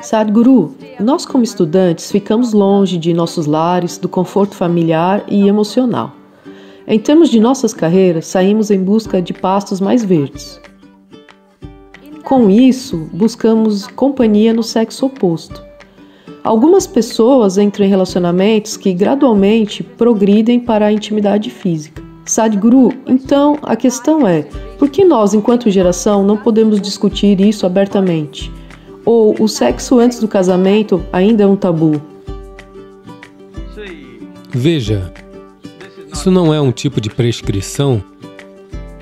Sadhguru, nós como estudantes ficamos longe de nossos lares, do conforto familiar e emocional. Em termos de nossas carreiras, saímos em busca de pastos mais verdes. Com isso, buscamos companhia no sexo oposto. Algumas pessoas entram em relacionamentos que gradualmente progridem para a intimidade física. Sadhguru, então a questão é: por que nós, enquanto geração, não podemos discutir isso abertamente? Ou o sexo antes do casamento ainda é um tabu? Veja, isso não é um tipo de prescrição,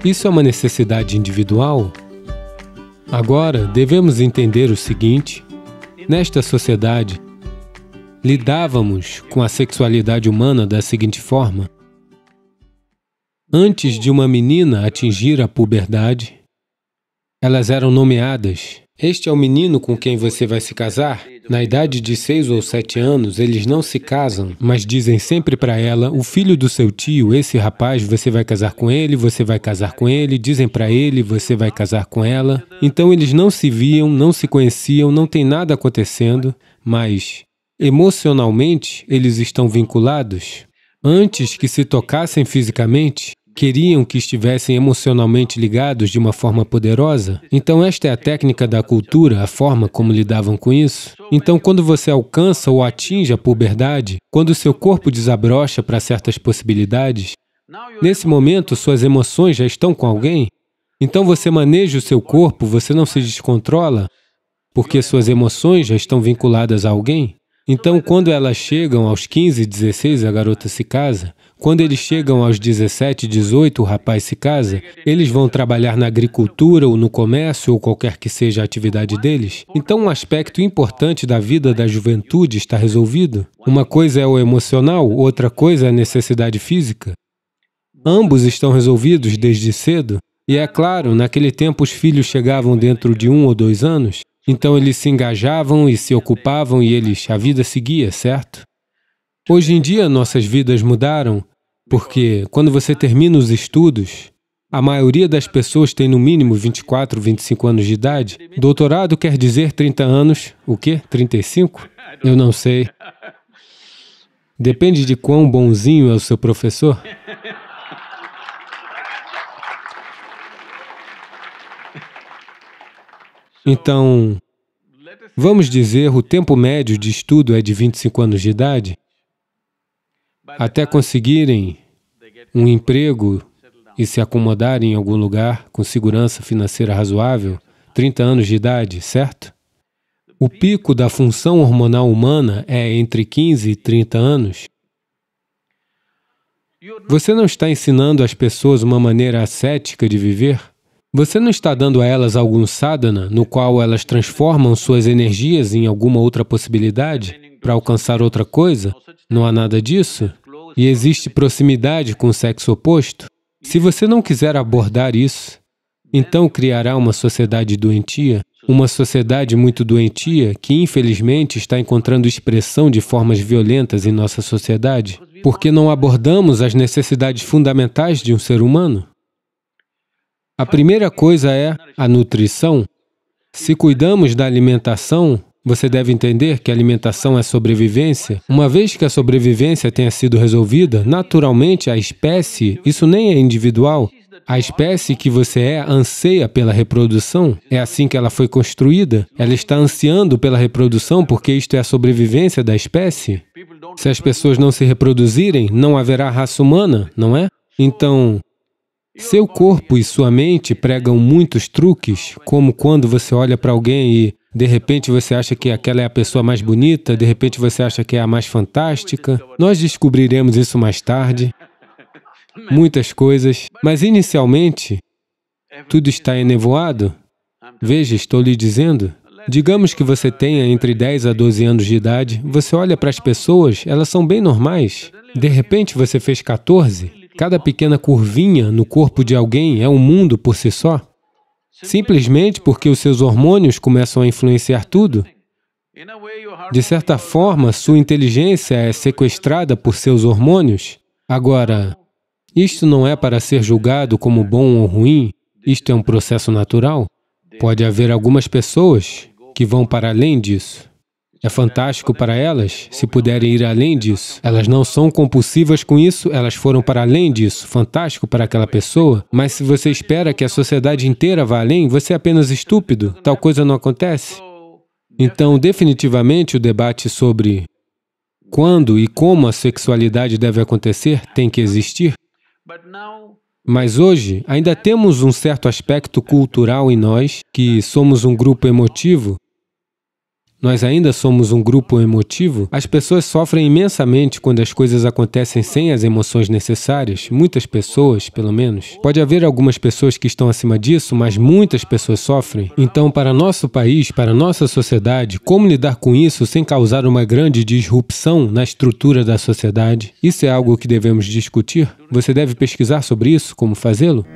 isso é uma necessidade individual. Agora, devemos entender o seguinte: nesta sociedade, lidávamos com a sexualidade humana da seguinte forma. Antes de uma menina atingir a puberdade, elas eram nomeadas este é o menino com quem você vai se casar? Na idade de seis ou sete anos, eles não se casam, mas dizem sempre para ela, o filho do seu tio, esse rapaz, você vai casar com ele, você vai casar com ele, dizem para ele, você vai casar com ela. Então eles não se viam, não se conheciam, não tem nada acontecendo, mas emocionalmente eles estão vinculados. Antes que se tocassem fisicamente, queriam que estivessem emocionalmente ligados de uma forma poderosa? Então, esta é a técnica da cultura, a forma como lidavam com isso. Então, quando você alcança ou atinge a puberdade, quando seu corpo desabrocha para certas possibilidades, nesse momento suas emoções já estão com alguém, então você maneja o seu corpo, você não se descontrola, porque suas emoções já estão vinculadas a alguém. Então, quando elas chegam aos 15, 16, a garota se casa. Quando eles chegam aos 17, 18, o rapaz se casa, eles vão trabalhar na agricultura ou no comércio ou qualquer que seja a atividade deles. Então, um aspecto importante da vida da juventude está resolvido. Uma coisa é o emocional, outra coisa é a necessidade física. Ambos estão resolvidos desde cedo. E é claro, naquele tempo os filhos chegavam dentro de um ou dois anos. Então eles se engajavam e se ocupavam e eles, a vida seguia, certo? Hoje em dia nossas vidas mudaram, porque quando você termina os estudos, a maioria das pessoas tem no mínimo 24, 25 anos de idade. Doutorado quer dizer 30 anos, o quê? 35? Eu não sei. Depende de quão bonzinho é o seu professor. Então, vamos dizer, o tempo médio de estudo é de 25 anos de idade. Até conseguirem um emprego e se acomodarem em algum lugar com segurança financeira razoável, 30 anos de idade, certo? O pico da função hormonal humana é entre 15 e 30 anos. Você não está ensinando às pessoas uma maneira ascética de viver? Você não está dando a elas algum sadhana no qual elas transformam suas energias em alguma outra possibilidade para alcançar outra coisa? Não há nada disso? E existe proximidade com o sexo oposto? Se você não quiser abordar isso, então criará uma sociedade doentia, uma sociedade muito doentia que, infelizmente, está encontrando expressão de formas violentas em nossa sociedade, porque não abordamos as necessidades fundamentais de um ser humano. A primeira coisa é a nutrição. Se cuidamos da alimentação, você deve entender que a alimentação é sobrevivência. Uma vez que a sobrevivência tenha sido resolvida, naturalmente a espécie, isso nem é individual, a espécie que você é anseia pela reprodução. É assim que ela foi construída. Ela está ansiando pela reprodução porque isto é a sobrevivência da espécie. Se as pessoas não se reproduzirem, não haverá raça humana, não é? Então, seu corpo e sua mente pregam muitos truques, como quando você olha para alguém e de repente você acha que aquela é a pessoa mais bonita, de repente você acha que é a mais fantástica. Nós descobriremos isso mais tarde. Muitas coisas. Mas inicialmente, tudo está enevoado. Veja, estou lhe dizendo. Digamos que você tenha entre 10 a 12 anos de idade, você olha para as pessoas, elas são bem normais. De repente você fez 14, Cada pequena curvinha no corpo de alguém é um mundo por si só? Simplesmente porque os seus hormônios começam a influenciar tudo? De certa forma, sua inteligência é sequestrada por seus hormônios. Agora, isto não é para ser julgado como bom ou ruim, isto é um processo natural. Pode haver algumas pessoas que vão para além disso. É fantástico para elas, se puderem ir além disso. Elas não são compulsivas com isso, elas foram para além disso. Fantástico para aquela pessoa. Mas se você espera que a sociedade inteira vá além, você é apenas estúpido. Tal coisa não acontece. Então, definitivamente, o debate sobre quando e como a sexualidade deve acontecer tem que existir. Mas hoje, ainda temos um certo aspecto cultural em nós, que somos um grupo emotivo nós ainda somos um grupo emotivo, as pessoas sofrem imensamente quando as coisas acontecem sem as emoções necessárias, muitas pessoas, pelo menos. Pode haver algumas pessoas que estão acima disso, mas muitas pessoas sofrem. Então, para nosso país, para nossa sociedade, como lidar com isso sem causar uma grande disrupção na estrutura da sociedade? Isso é algo que devemos discutir? Você deve pesquisar sobre isso, como fazê-lo?